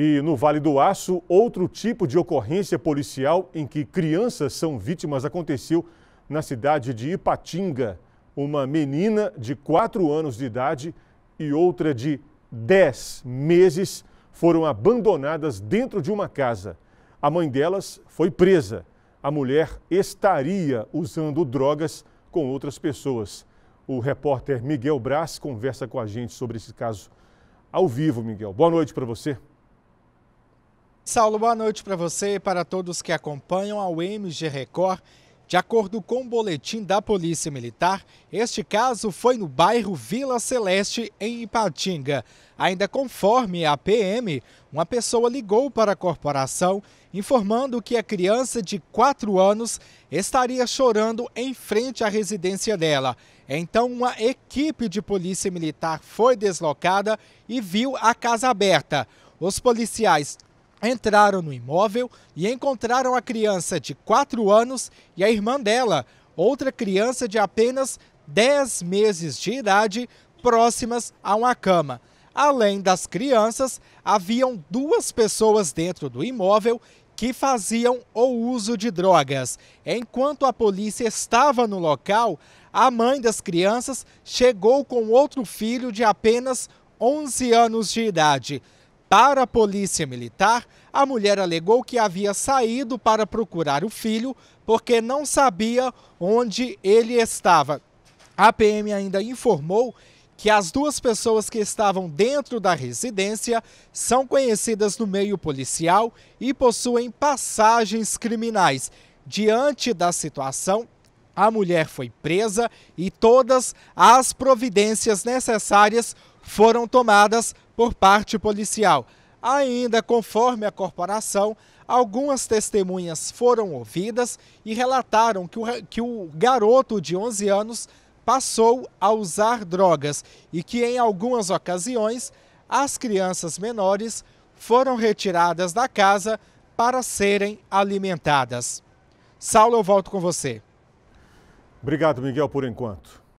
E no Vale do Aço, outro tipo de ocorrência policial em que crianças são vítimas aconteceu na cidade de Ipatinga. Uma menina de 4 anos de idade e outra de 10 meses foram abandonadas dentro de uma casa. A mãe delas foi presa. A mulher estaria usando drogas com outras pessoas. O repórter Miguel Braz conversa com a gente sobre esse caso ao vivo, Miguel. Boa noite para você. Saulo, boa noite para você e para todos que acompanham ao MG Record. De acordo com o um boletim da Polícia Militar, este caso foi no bairro Vila Celeste, em Ipatinga. Ainda conforme a PM, uma pessoa ligou para a corporação informando que a criança de 4 anos estaria chorando em frente à residência dela. Então, uma equipe de Polícia Militar foi deslocada e viu a casa aberta. Os policiais entraram no imóvel e encontraram a criança de 4 anos e a irmã dela, outra criança de apenas 10 meses de idade, próximas a uma cama. Além das crianças, haviam duas pessoas dentro do imóvel que faziam o uso de drogas. Enquanto a polícia estava no local, a mãe das crianças chegou com outro filho de apenas 11 anos de idade. Para a polícia militar, a mulher alegou que havia saído para procurar o filho porque não sabia onde ele estava. A PM ainda informou que as duas pessoas que estavam dentro da residência são conhecidas no meio policial e possuem passagens criminais. Diante da situação, a mulher foi presa e todas as providências necessárias foram tomadas por parte policial. Ainda conforme a corporação, algumas testemunhas foram ouvidas e relataram que o, que o garoto de 11 anos passou a usar drogas e que, em algumas ocasiões, as crianças menores foram retiradas da casa para serem alimentadas. Saulo, eu volto com você. Obrigado, Miguel, por enquanto.